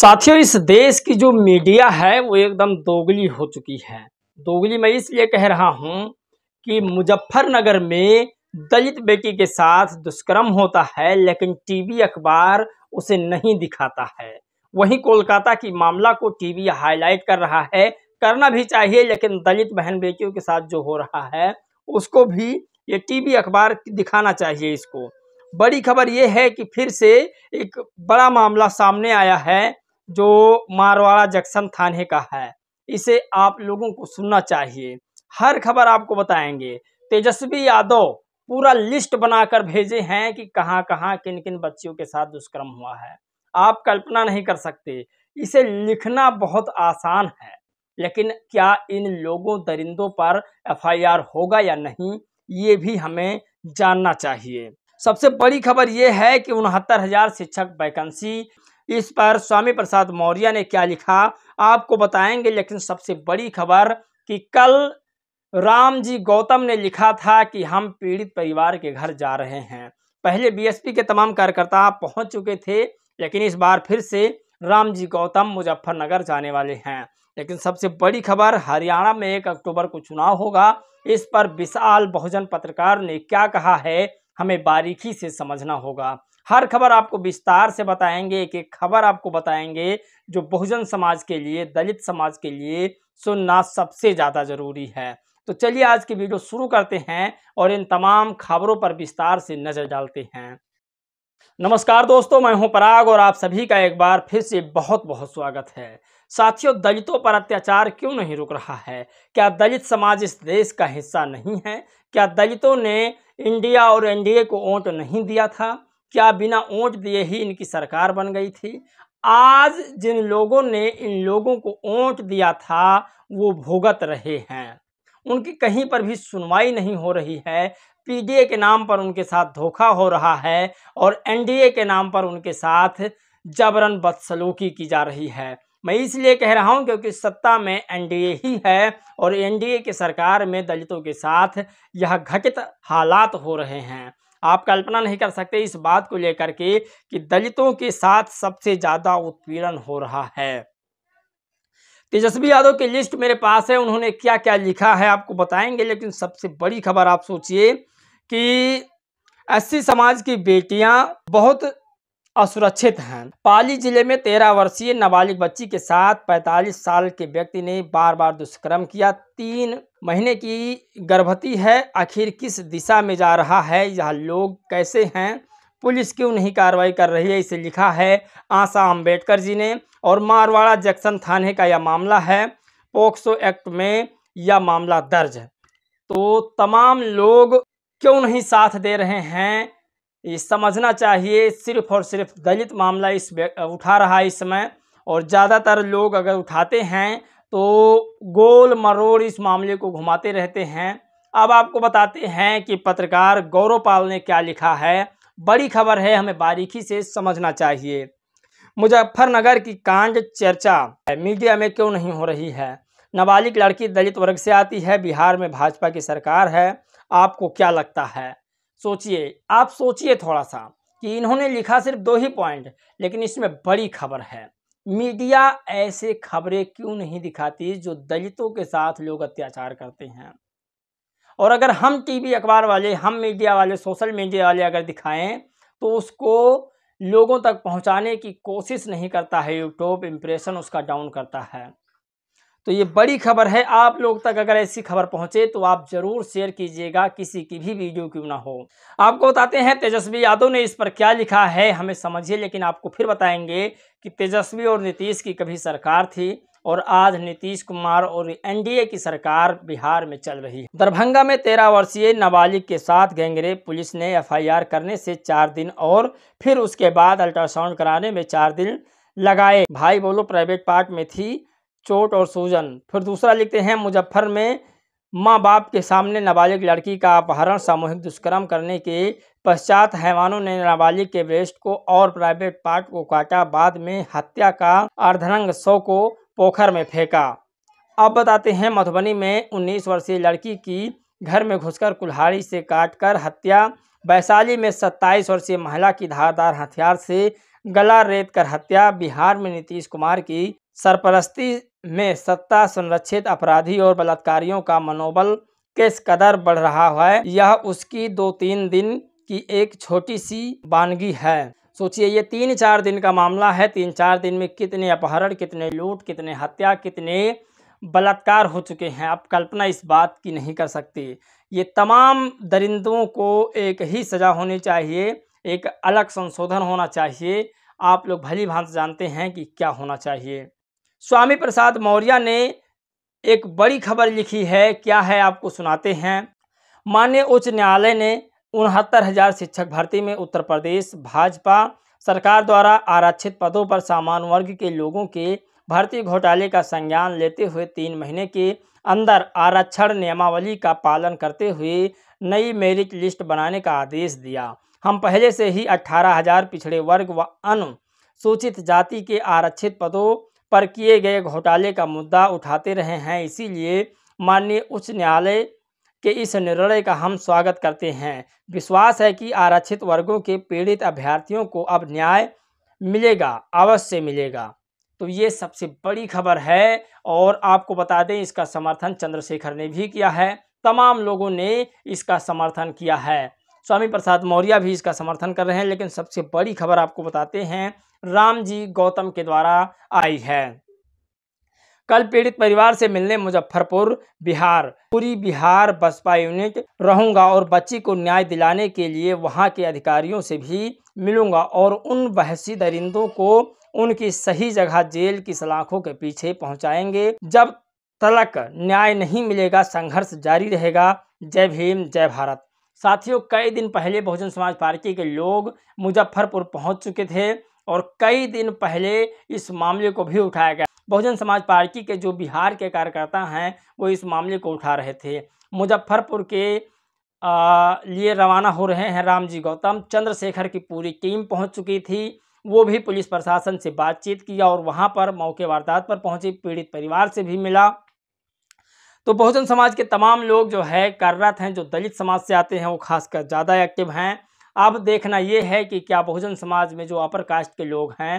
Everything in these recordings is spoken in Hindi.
साथियों इस देश की जो मीडिया है वो एकदम दोगली हो चुकी है दोगली मैं इसलिए कह रहा हूँ कि मुजफ्फरनगर में दलित बेटी के साथ दुष्कर्म होता है लेकिन टीवी अखबार उसे नहीं दिखाता है वहीं कोलकाता की मामला को टीवी हाईलाइट कर रहा है करना भी चाहिए लेकिन दलित बहन बेटियों के साथ जो हो रहा है उसको भी ये टीवी अखबार दिखाना चाहिए इसको बड़ी खबर ये है कि फिर से एक बड़ा मामला सामने आया है जो मारवाड़ा जंक्शन थाने का है इसे आप लोगों को सुनना चाहिए हर खबर आपको बताएंगे तेजस्वी यादव पूरा लिस्ट बनाकर भेजे हैं कि कहां कहां किन किन बच्चियों के साथ दुष्कर्म हुआ है आप कल्पना नहीं कर सकते इसे लिखना बहुत आसान है लेकिन क्या इन लोगों दरिंदों पर एफआईआर होगा या नहीं ये भी हमें जानना चाहिए सबसे बड़ी खबर ये है कि उनहत्तर हजार शिक्षक वैकेंसी इस पर स्वामी प्रसाद मौर्य ने क्या लिखा आपको बताएंगे लेकिन सबसे बड़ी खबर कि कल राम जी गौतम ने लिखा था कि हम पीड़ित परिवार के घर जा रहे हैं पहले बीएसपी के तमाम कार्यकर्ता पहुंच चुके थे लेकिन इस बार फिर से राम जी गौतम मुजफ्फरनगर जाने वाले हैं लेकिन सबसे बड़ी खबर हरियाणा में एक अक्टूबर को चुनाव होगा इस पर विशाल बहुजन पत्रकार ने क्या कहा है हमें बारीकी से समझना होगा हर खबर आपको विस्तार से बताएंगे एक एक खबर आपको बताएंगे जो बहुजन समाज के लिए दलित समाज के लिए सुनना सबसे ज़्यादा ज़रूरी है तो चलिए आज की वीडियो शुरू करते हैं और इन तमाम खबरों पर विस्तार से नज़र डालते हैं नमस्कार दोस्तों मैं हूं पराग और आप सभी का एक बार फिर से बहुत बहुत स्वागत है साथियों दलितों पर अत्याचार क्यों नहीं रुक रहा है क्या दलित समाज इस देश का हिस्सा नहीं है क्या दलितों ने इंडिया और एनडीए को वोट नहीं दिया था क्या बिना वोट दिए ही इनकी सरकार बन गई थी आज जिन लोगों ने इन लोगों को वोट दिया था वो भुगत रहे हैं उनकी कहीं पर भी सुनवाई नहीं हो रही है पीडीए के नाम पर उनके साथ धोखा हो रहा है और एनडीए के नाम पर उनके साथ जबरन बदसलूकी की जा रही है मैं इसलिए कह रहा हूं क्योंकि सत्ता में एनडीए ही है और एनडीए की सरकार में दलितों के साथ यह घटित हालात हो रहे हैं आप कल्पना नहीं कर सकते इस बात को लेकर के कि दलितों के साथ सबसे ज़्यादा उत्पीड़न हो रहा है तेजस्वी यादव की लिस्ट मेरे पास है उन्होंने क्या क्या लिखा है आपको बताएंगे लेकिन सबसे बड़ी खबर आप सोचिए कि एससी समाज की बेटियां बहुत असुरक्षित हैं पाली जिले में तेरह वर्षीय नाबालिग बच्ची के साथ पैंतालीस साल के व्यक्ति ने बार बार दुष्कर्म किया तीन महीने की गर्भवती है आखिर किस दिशा में जा रहा है यह लोग कैसे हैं पुलिस क्यों नहीं कार्रवाई कर रही है इसे लिखा है आशा अम्बेडकर जी ने और मारवाड़ा जक्शन थाने का यह मामला है पोक्सो एक्ट में यह मामला दर्ज है तो तमाम लोग क्यों नहीं साथ दे रहे हैं समझना चाहिए सिर्फ और सिर्फ दलित मामला इस उठा रहा है इस समय और ज़्यादातर लोग अगर उठाते हैं तो गोल मरोड़ इस मामले को घुमाते रहते हैं अब आपको बताते हैं कि पत्रकार गौरव पाल ने क्या लिखा है बड़ी खबर है हमें बारीकी से समझना चाहिए मुजफ्फरनगर की कांड चर्चा मीडिया में क्यों नहीं हो रही है नाबालिग लड़की दलित वर्ग से आती है बिहार में भाजपा की सरकार है आपको क्या लगता है सोचिए आप सोचिए थोड़ा सा कि इन्होंने लिखा सिर्फ दो ही पॉइंट लेकिन इसमें बड़ी खबर है मीडिया ऐसे खबरें क्यों नहीं दिखाती जो दलितों के साथ लोग अत्याचार करते हैं और अगर हम टीवी अखबार वाले हम मीडिया वाले सोशल मीडिया वाले अगर दिखाएं तो उसको लोगों तक पहुंचाने की कोशिश नहीं करता है यूट्यूब इम्प्रेशन उसका डाउन करता है तो ये बड़ी खबर है आप लोग तक अगर ऐसी खबर पहुंचे तो आप जरूर शेयर कीजिएगा किसी की भी वीडियो क्यों ना हो आपको बताते हैं तेजस्वी यादव ने इस पर क्या लिखा है हमें समझिए लेकिन आपको फिर बताएंगे कि तेजस्वी और नीतीश की कभी सरकार थी और आज नीतीश कुमार और एनडीए की सरकार बिहार में चल रही है दरभंगा में तेरह वर्षीय नाबालिग के साथ गैंगरेप पुलिस ने एफ करने से चार दिन और फिर उसके बाद अल्ट्रासाउंड कराने में चार दिन लगाए भाई बोलो प्राइवेट पार्ट में थी चोट और सूजन फिर दूसरा लिखते हैं मुजफ्फर में माँ बाप के सामने नाबालिग लड़की का अपहरण सामूहिक दुष्कर्म करने के पश्चात हैवानों ने नाबालिग के ब्रेस्ट को और प्राइवेट पार्ट को काटा बाद में हत्या का अर्धरंग शव को पोखर में फेंका अब बताते हैं मधुबनी में उन्नीस वर्षीय लड़की की घर में घुसकर कुल्हाड़ी से काटकर हत्या वैशाली में 27 वर्षीय महिला की धारदार हथियार से गला रेत कर हत्या बिहार में नीतीश कुमार की सरपरस्ती में सत्ता संरक्षित अपराधी और बलात्कारियों का मनोबल किस कदर बढ़ रहा है यह उसकी दो तीन दिन की एक छोटी सी वानगी है सोचिए ये तीन चार दिन का मामला है तीन चार दिन में कितने अपहरण कितने लूट कितने हत्या कितने बलात्कार हो चुके हैं आप कल्पना इस बात की नहीं कर सकते ये तमाम दरिंदों को एक ही सज़ा होनी चाहिए एक अलग संशोधन होना चाहिए आप लोग भली भांत जानते हैं कि क्या होना चाहिए स्वामी प्रसाद मौर्य ने एक बड़ी खबर लिखी है क्या है आपको सुनाते हैं मान्य उच्च न्यायालय ने उनहत्तर हजार शिक्षक भर्ती में उत्तर प्रदेश भाजपा सरकार द्वारा आरक्षित पदों पर सामान्य वर्ग के लोगों के भर्ती घोटाले का संज्ञान लेते हुए तीन महीने के अंदर आरक्षण नियमावली का पालन करते हुए नई मेरिट लिस्ट बनाने का आदेश दिया हम पहले से ही अट्ठारह हजार पिछड़े वर्ग व अनुसूचित जाति के आरक्षित पदों पर किए गए घोटाले का मुद्दा उठाते रहे हैं इसीलिए माननीय उच्च न्यायालय के इस निर्णय का हम स्वागत करते हैं विश्वास है कि आरक्षित वर्गों के पीड़ित अभ्यर्थियों को अब न्याय मिलेगा अवश्य मिलेगा तो ये सबसे बड़ी खबर है और आपको बता दें इसका समर्थन चंद्रशेखर ने भी किया है तमाम लोगों ने इसका समर्थन किया है स्वामी प्रसाद मौर्य भी इसका समर्थन कर रहे हैं लेकिन सबसे बड़ी खबर आपको बताते हैं राम जी गौतम के द्वारा आई है कल पीड़ित परिवार से मिलने मुजफ्फरपुर बिहार पूरी बिहार बसपा यूनिट रहूंगा और बच्ची को न्याय दिलाने के लिए वहां के अधिकारियों से भी मिलूंगा और उन बहसी दरिंदों को उनकी सही जगह जेल की सलाखों के पीछे पहुंचाएंगे जब तलक न्याय नहीं मिलेगा संघर्ष जारी रहेगा जय भीम जय भारत साथियों कई दिन पहले बहुजन समाज पार्टी के लोग मुजफ्फरपुर पहुंच चुके थे और कई दिन पहले इस मामले को भी उठाया गया बहुजन समाज पार्टी के जो बिहार के कार्यकर्ता हैं वो इस मामले को उठा रहे थे मुजफ्फरपुर के आ, लिए रवाना हो रहे हैं रामजी गौतम चंद्रशेखर की पूरी टीम पहुंच चुकी थी वो भी पुलिस प्रशासन से बातचीत किया और वहां पर मौके वारदात पर पहुंचे पीड़ित परिवार से भी मिला तो बहुजन समाज के तमाम लोग जो है कार्यरत हैं जो दलित समाज से आते हैं वो खासकर ज़्यादा एक्टिव हैं अब देखना ये है कि क्या बहुजन समाज में जो अपर कास्ट के लोग हैं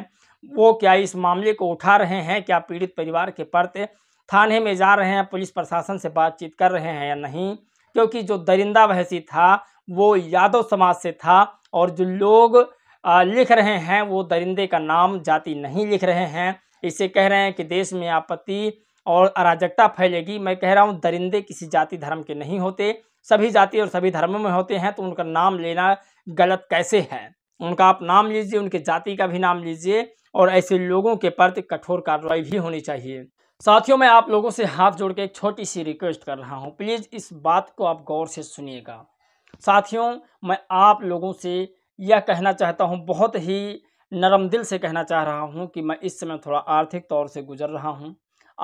वो क्या इस मामले को उठा रहे हैं क्या पीड़ित परिवार के परते थाने में जा रहे हैं पुलिस प्रशासन से बातचीत कर रहे हैं या नहीं क्योंकि जो दरिंदा बहसी था वो यादव समाज से था और जो लोग लिख रहे हैं वो दरिंदे का नाम जाति नहीं लिख रहे हैं इससे कह रहे हैं कि देश में आपत्ति और अराजकता फैलेगी मैं कह रहा हूँ दरिंदे किसी जाति धर्म के नहीं होते सभी जाति और सभी धर्मों में होते हैं तो उनका नाम लेना गलत कैसे है उनका आप नाम लीजिए उनके जाति का भी नाम लीजिए और ऐसे लोगों के प्रति कठोर कार्रवाई भी होनी चाहिए साथियों मैं आप लोगों से हाथ जोड़ के एक छोटी सी रिक्वेस्ट कर रहा हूँ प्लीज़ इस बात को आप गौर से सुनिएगा साथियों मैं आप लोगों से यह कहना चाहता हूँ बहुत ही नरम दिल से कहना चाह रहा हूँ कि मैं इस समय थोड़ा आर्थिक तौर से गुजर रहा हूँ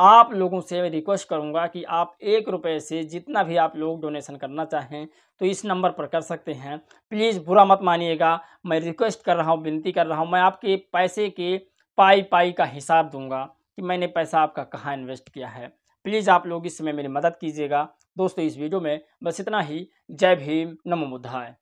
आप लोगों से रिक्वेस्ट करूंगा कि आप एक रुपये से जितना भी आप लोग डोनेशन करना चाहें तो इस नंबर पर कर सकते हैं प्लीज़ बुरा मत मानिएगा मैं रिक्वेस्ट कर रहा हूँ विनती कर रहा हूँ मैं आपके पैसे के पाई पाई का हिसाब दूंगा कि मैंने पैसा आपका कहाँ इन्वेस्ट किया है प्लीज़ आप लोग इसमें मेरी मदद कीजिएगा दोस्तों इस वीडियो में बस इतना ही जय भीम नमो बुद्धाय